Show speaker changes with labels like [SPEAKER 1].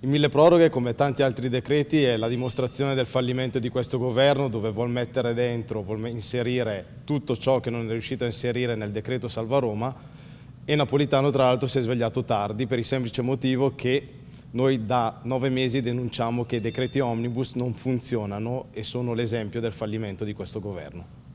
[SPEAKER 1] Il mille proroghe, come tanti altri decreti, è la dimostrazione del fallimento di questo governo dove vuol mettere dentro, vuol inserire tutto ciò che non è riuscito a inserire nel decreto Salva Roma e Napolitano tra l'altro si è svegliato tardi per il semplice motivo che noi da nove mesi denunciamo che i decreti omnibus non funzionano e sono l'esempio del fallimento di questo governo.